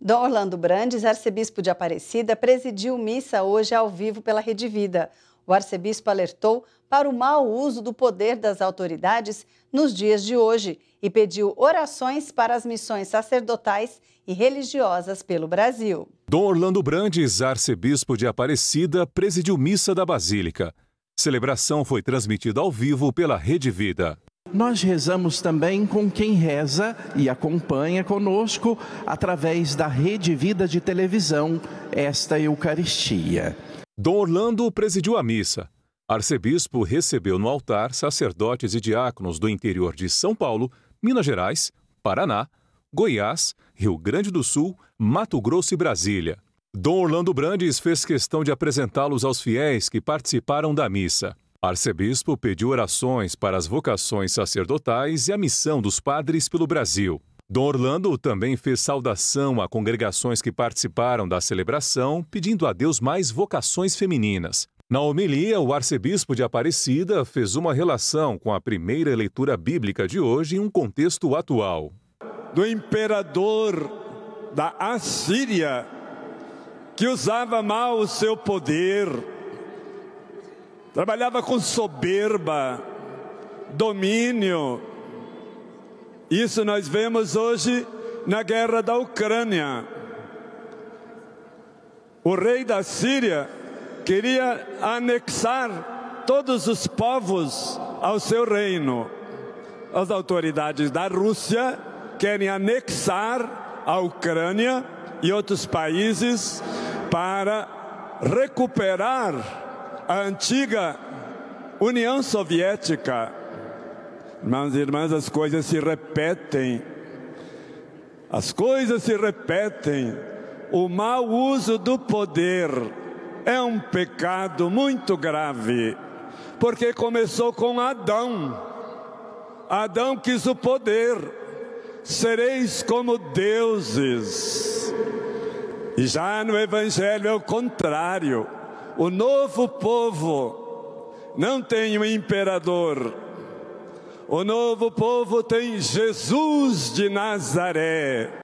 Dom Orlando Brandes, arcebispo de Aparecida, presidiu missa hoje ao vivo pela Rede Vida. O arcebispo alertou para o mau uso do poder das autoridades nos dias de hoje e pediu orações para as missões sacerdotais e religiosas pelo Brasil. Dom Orlando Brandes, arcebispo de Aparecida, presidiu missa da Basílica. Celebração foi transmitida ao vivo pela Rede Vida nós rezamos também com quem reza e acompanha conosco através da Rede Vida de Televisão esta Eucaristia. Dom Orlando presidiu a missa. Arcebispo recebeu no altar sacerdotes e diáconos do interior de São Paulo, Minas Gerais, Paraná, Goiás, Rio Grande do Sul, Mato Grosso e Brasília. Dom Orlando Brandes fez questão de apresentá-los aos fiéis que participaram da missa. Arcebispo pediu orações para as vocações sacerdotais e a missão dos padres pelo Brasil. Dom Orlando também fez saudação a congregações que participaram da celebração, pedindo a Deus mais vocações femininas. Na homilia, o arcebispo de Aparecida fez uma relação com a primeira leitura bíblica de hoje em um contexto atual. Do imperador da Assíria, que usava mal o seu poder Trabalhava com soberba, domínio. Isso nós vemos hoje na guerra da Ucrânia. O rei da Síria queria anexar todos os povos ao seu reino. As autoridades da Rússia querem anexar a Ucrânia e outros países para recuperar a antiga União Soviética, irmãos e irmãs, as coisas se repetem. As coisas se repetem. O mau uso do poder é um pecado muito grave, porque começou com Adão. Adão quis o poder, sereis como deuses. E já no Evangelho é o contrário o novo povo não tem um imperador. O novo povo tem Jesus de Nazaré.